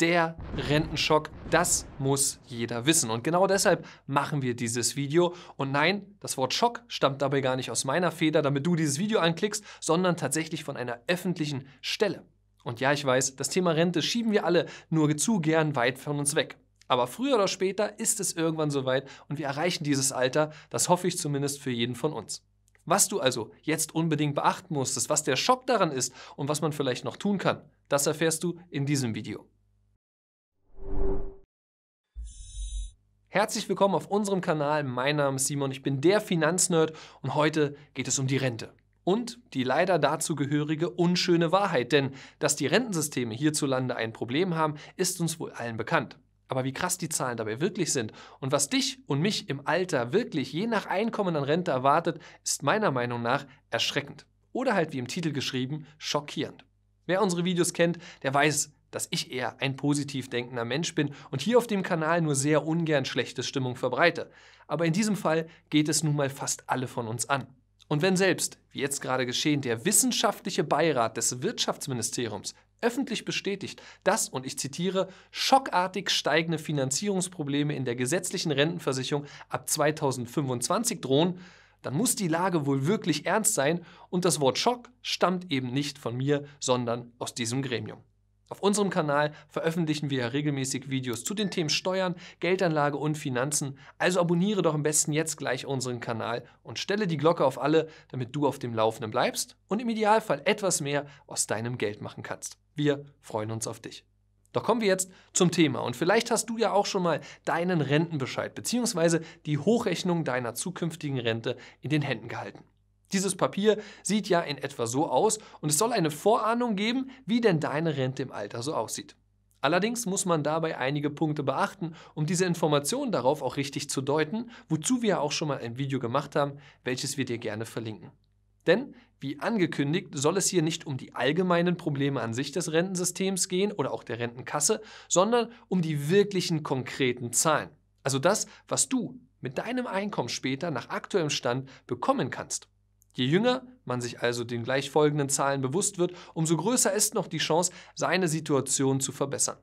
der Rentenschock? Das muss jeder wissen. Und genau deshalb machen wir dieses Video. Und nein, das Wort Schock stammt dabei gar nicht aus meiner Feder, damit du dieses Video anklickst, sondern tatsächlich von einer öffentlichen Stelle. Und ja, ich weiß, das Thema Rente schieben wir alle nur zu gern weit von uns weg. Aber früher oder später ist es irgendwann soweit und wir erreichen dieses Alter. Das hoffe ich zumindest für jeden von uns. Was du also jetzt unbedingt beachten musstest, was der Schock daran ist und was man vielleicht noch tun kann, das erfährst du in diesem Video. Herzlich willkommen auf unserem Kanal. Mein Name ist Simon, ich bin der Finanznerd und heute geht es um die Rente. Und die leider dazu gehörige unschöne Wahrheit, denn dass die Rentensysteme hierzulande ein Problem haben, ist uns wohl allen bekannt. Aber wie krass die Zahlen dabei wirklich sind und was dich und mich im Alter wirklich je nach Einkommen an Rente erwartet, ist meiner Meinung nach erschreckend. Oder halt wie im Titel geschrieben, schockierend. Wer unsere Videos kennt, der weiß, dass ich eher ein positiv denkender Mensch bin und hier auf dem Kanal nur sehr ungern schlechte Stimmung verbreite. Aber in diesem Fall geht es nun mal fast alle von uns an. Und wenn selbst, wie jetzt gerade geschehen, der wissenschaftliche Beirat des Wirtschaftsministeriums öffentlich bestätigt, dass, und ich zitiere, schockartig steigende Finanzierungsprobleme in der gesetzlichen Rentenversicherung ab 2025 drohen, dann muss die Lage wohl wirklich ernst sein und das Wort Schock stammt eben nicht von mir, sondern aus diesem Gremium. Auf unserem Kanal veröffentlichen wir regelmäßig Videos zu den Themen Steuern, Geldanlage und Finanzen, also abonniere doch am besten jetzt gleich unseren Kanal und stelle die Glocke auf alle, damit du auf dem Laufenden bleibst und im Idealfall etwas mehr aus deinem Geld machen kannst. Wir freuen uns auf dich. Doch kommen wir jetzt zum Thema und vielleicht hast du ja auch schon mal deinen Rentenbescheid bzw. die Hochrechnung deiner zukünftigen Rente in den Händen gehalten. Dieses Papier sieht ja in etwa so aus und es soll eine Vorahnung geben, wie denn deine Rente im Alter so aussieht. Allerdings muss man dabei einige Punkte beachten, um diese Informationen darauf auch richtig zu deuten, wozu wir auch schon mal ein Video gemacht haben, welches wir dir gerne verlinken. Denn, wie angekündigt, soll es hier nicht um die allgemeinen Probleme an sich des Rentensystems gehen oder auch der Rentenkasse, sondern um die wirklichen konkreten Zahlen. Also das, was du mit deinem Einkommen später nach aktuellem Stand bekommen kannst. Je jünger man sich also den gleich folgenden Zahlen bewusst wird, umso größer ist noch die Chance, seine Situation zu verbessern.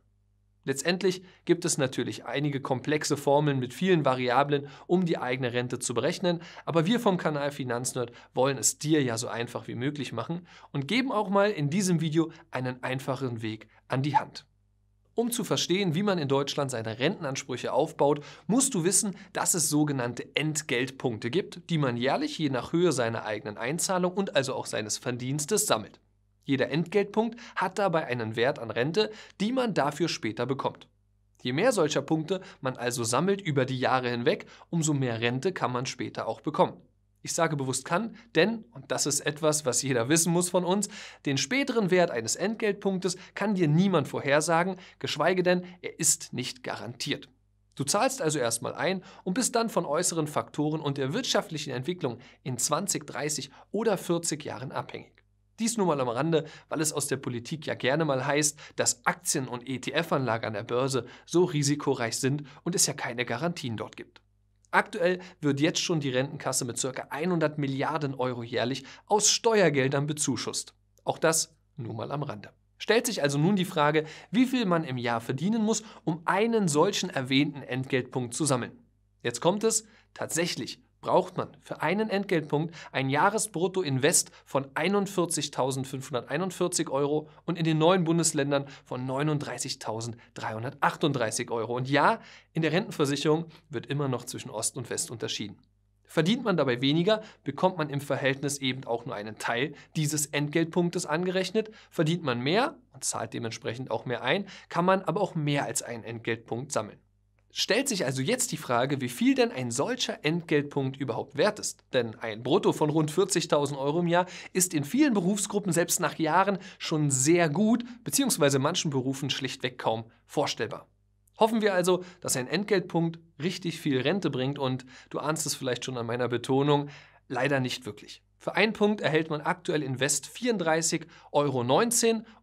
Letztendlich gibt es natürlich einige komplexe Formeln mit vielen Variablen, um die eigene Rente zu berechnen, aber wir vom Kanal Finanznerd wollen es dir ja so einfach wie möglich machen und geben auch mal in diesem Video einen einfachen Weg an die Hand. Um zu verstehen, wie man in Deutschland seine Rentenansprüche aufbaut, musst du wissen, dass es sogenannte Entgeltpunkte gibt, die man jährlich je nach Höhe seiner eigenen Einzahlung und also auch seines Verdienstes sammelt. Jeder Entgeltpunkt hat dabei einen Wert an Rente, die man dafür später bekommt. Je mehr solcher Punkte man also sammelt über die Jahre hinweg, umso mehr Rente kann man später auch bekommen. Ich sage bewusst kann, denn, und das ist etwas, was jeder wissen muss von uns, den späteren Wert eines Entgeltpunktes kann dir niemand vorhersagen, geschweige denn, er ist nicht garantiert. Du zahlst also erstmal ein und bist dann von äußeren Faktoren und der wirtschaftlichen Entwicklung in 20, 30 oder 40 Jahren abhängig. Dies nur mal am Rande, weil es aus der Politik ja gerne mal heißt, dass Aktien- und etf anlage an der Börse so risikoreich sind und es ja keine Garantien dort gibt. Aktuell wird jetzt schon die Rentenkasse mit ca. 100 Milliarden Euro jährlich aus Steuergeldern bezuschusst. Auch das nur mal am Rande. Stellt sich also nun die Frage, wie viel man im Jahr verdienen muss, um einen solchen erwähnten Entgeltpunkt zu sammeln. Jetzt kommt es, tatsächlich braucht man für einen Entgeltpunkt ein jahresbrutto Jahresbruttoinvest von 41.541 Euro und in den neuen Bundesländern von 39.338 Euro. Und ja, in der Rentenversicherung wird immer noch zwischen Ost und West unterschieden. Verdient man dabei weniger, bekommt man im Verhältnis eben auch nur einen Teil dieses Entgeltpunktes angerechnet. Verdient man mehr und zahlt dementsprechend auch mehr ein, kann man aber auch mehr als einen Entgeltpunkt sammeln. Stellt sich also jetzt die Frage, wie viel denn ein solcher Entgeltpunkt überhaupt wert ist. Denn ein Brutto von rund 40.000 Euro im Jahr ist in vielen Berufsgruppen selbst nach Jahren schon sehr gut, beziehungsweise manchen Berufen schlichtweg kaum vorstellbar. Hoffen wir also, dass ein Entgeltpunkt richtig viel Rente bringt und du ahnst es vielleicht schon an meiner Betonung, leider nicht wirklich. Für einen Punkt erhält man aktuell in West 34,19 Euro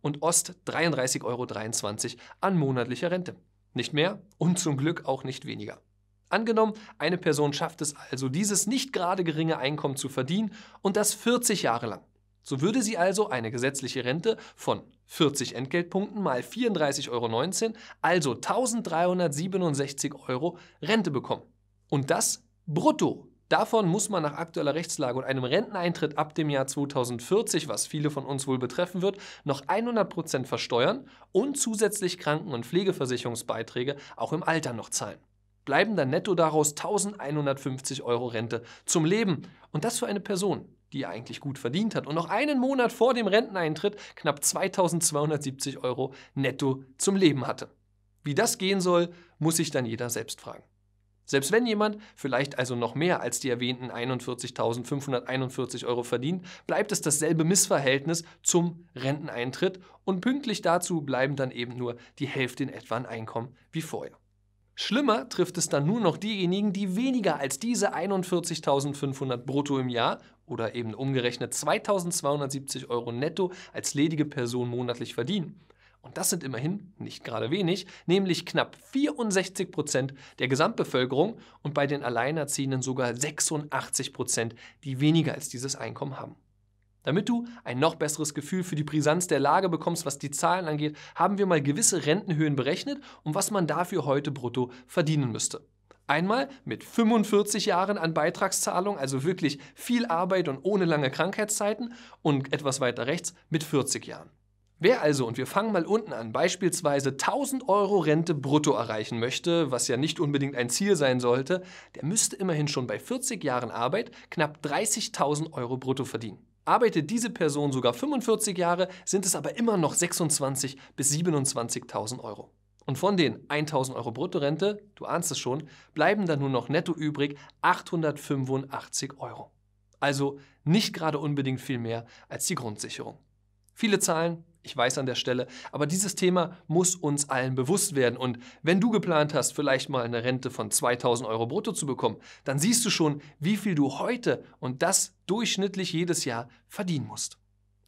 und Ost 33,23 Euro an monatlicher Rente. Nicht mehr und zum Glück auch nicht weniger. Angenommen, eine Person schafft es also, dieses nicht gerade geringe Einkommen zu verdienen und das 40 Jahre lang. So würde sie also eine gesetzliche Rente von 40 Entgeltpunkten mal 34,19 Euro, also 1367 Euro Rente bekommen. Und das brutto Davon muss man nach aktueller Rechtslage und einem Renteneintritt ab dem Jahr 2040, was viele von uns wohl betreffen wird, noch 100% Prozent versteuern und zusätzlich Kranken- und Pflegeversicherungsbeiträge auch im Alter noch zahlen. Bleiben dann netto daraus 1150 Euro Rente zum Leben. Und das für eine Person, die eigentlich gut verdient hat und noch einen Monat vor dem Renteneintritt knapp 2270 Euro netto zum Leben hatte. Wie das gehen soll, muss sich dann jeder selbst fragen. Selbst wenn jemand vielleicht also noch mehr als die erwähnten 41.541 Euro verdient, bleibt es dasselbe Missverhältnis zum Renteneintritt und pünktlich dazu bleiben dann eben nur die Hälfte in etwa ein Einkommen wie vorher. Schlimmer trifft es dann nur noch diejenigen, die weniger als diese 41.500 brutto im Jahr oder eben umgerechnet 2.270 Euro netto als ledige Person monatlich verdienen. Und das sind immerhin nicht gerade wenig, nämlich knapp 64 Prozent der Gesamtbevölkerung und bei den Alleinerziehenden sogar 86 Prozent, die weniger als dieses Einkommen haben. Damit du ein noch besseres Gefühl für die Brisanz der Lage bekommst, was die Zahlen angeht, haben wir mal gewisse Rentenhöhen berechnet und was man dafür heute brutto verdienen müsste. Einmal mit 45 Jahren an Beitragszahlung, also wirklich viel Arbeit und ohne lange Krankheitszeiten und etwas weiter rechts mit 40 Jahren. Wer also, und wir fangen mal unten an, beispielsweise 1000 Euro Rente brutto erreichen möchte, was ja nicht unbedingt ein Ziel sein sollte, der müsste immerhin schon bei 40 Jahren Arbeit knapp 30.000 Euro brutto verdienen. Arbeitet diese Person sogar 45 Jahre, sind es aber immer noch 26.000 bis 27.000 Euro. Und von den 1000 Euro Bruttorente, du ahnst es schon, bleiben dann nur noch netto übrig 885 Euro. Also nicht gerade unbedingt viel mehr als die Grundsicherung. Viele Zahlen, ich weiß an der Stelle, aber dieses Thema muss uns allen bewusst werden. Und wenn du geplant hast, vielleicht mal eine Rente von 2000 Euro brutto zu bekommen, dann siehst du schon, wie viel du heute und das durchschnittlich jedes Jahr verdienen musst.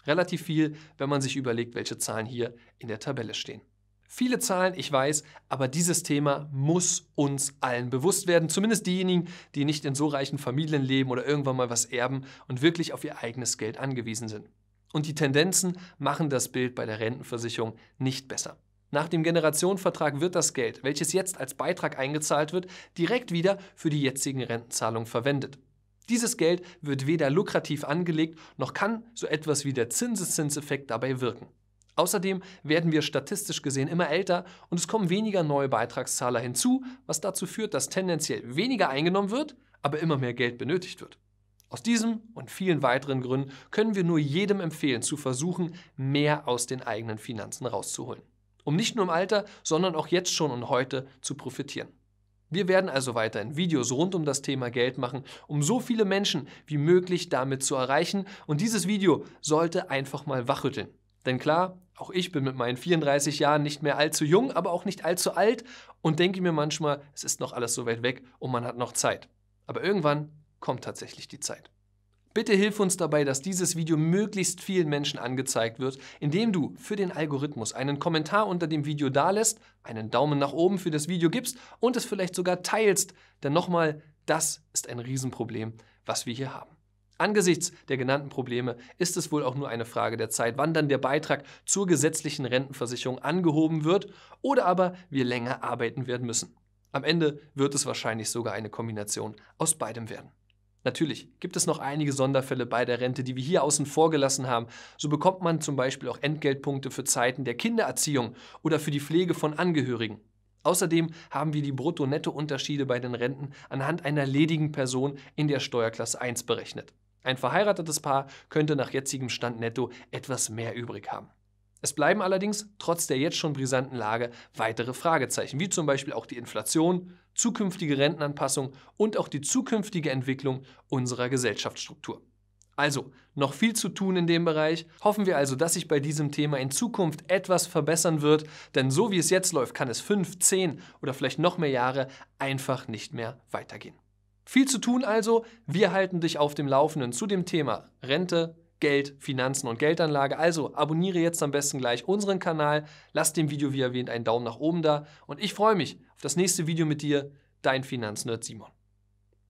Relativ viel, wenn man sich überlegt, welche Zahlen hier in der Tabelle stehen. Viele Zahlen, ich weiß, aber dieses Thema muss uns allen bewusst werden, zumindest diejenigen, die nicht in so reichen Familien leben oder irgendwann mal was erben und wirklich auf ihr eigenes Geld angewiesen sind. Und die Tendenzen machen das Bild bei der Rentenversicherung nicht besser. Nach dem Generationenvertrag wird das Geld, welches jetzt als Beitrag eingezahlt wird, direkt wieder für die jetzigen Rentenzahlungen verwendet. Dieses Geld wird weder lukrativ angelegt, noch kann so etwas wie der Zinseszinseffekt dabei wirken. Außerdem werden wir statistisch gesehen immer älter und es kommen weniger neue Beitragszahler hinzu, was dazu führt, dass tendenziell weniger eingenommen wird, aber immer mehr Geld benötigt wird. Aus diesem und vielen weiteren Gründen können wir nur jedem empfehlen, zu versuchen, mehr aus den eigenen Finanzen rauszuholen. Um nicht nur im Alter, sondern auch jetzt schon und heute zu profitieren. Wir werden also weiterhin Videos rund um das Thema Geld machen, um so viele Menschen wie möglich damit zu erreichen. Und dieses Video sollte einfach mal wachrütteln. Denn klar, auch ich bin mit meinen 34 Jahren nicht mehr allzu jung, aber auch nicht allzu alt und denke mir manchmal, es ist noch alles so weit weg und man hat noch Zeit. Aber irgendwann kommt tatsächlich die Zeit. Bitte hilf uns dabei, dass dieses Video möglichst vielen Menschen angezeigt wird, indem du für den Algorithmus einen Kommentar unter dem Video dalässt, einen Daumen nach oben für das Video gibst und es vielleicht sogar teilst. Denn nochmal, das ist ein Riesenproblem, was wir hier haben. Angesichts der genannten Probleme ist es wohl auch nur eine Frage der Zeit, wann dann der Beitrag zur gesetzlichen Rentenversicherung angehoben wird oder aber wir länger arbeiten werden müssen. Am Ende wird es wahrscheinlich sogar eine Kombination aus beidem werden. Natürlich gibt es noch einige Sonderfälle bei der Rente, die wir hier außen vor gelassen haben. So bekommt man zum Beispiel auch Entgeltpunkte für Zeiten der Kindererziehung oder für die Pflege von Angehörigen. Außerdem haben wir die Brutto-Netto-Unterschiede bei den Renten anhand einer ledigen Person in der Steuerklasse 1 berechnet. Ein verheiratetes Paar könnte nach jetzigem Stand netto etwas mehr übrig haben. Es bleiben allerdings, trotz der jetzt schon brisanten Lage, weitere Fragezeichen, wie zum Beispiel auch die Inflation, zukünftige Rentenanpassung und auch die zukünftige Entwicklung unserer Gesellschaftsstruktur. Also, noch viel zu tun in dem Bereich. Hoffen wir also, dass sich bei diesem Thema in Zukunft etwas verbessern wird, denn so wie es jetzt läuft, kann es fünf, zehn oder vielleicht noch mehr Jahre einfach nicht mehr weitergehen. Viel zu tun also. Wir halten dich auf dem Laufenden zu dem Thema Rente, Geld, Finanzen und Geldanlage. Also abonniere jetzt am besten gleich unseren Kanal, lass dem Video wie erwähnt einen Daumen nach oben da und ich freue mich, auf das nächste Video mit dir, dein Finanznerd Simon.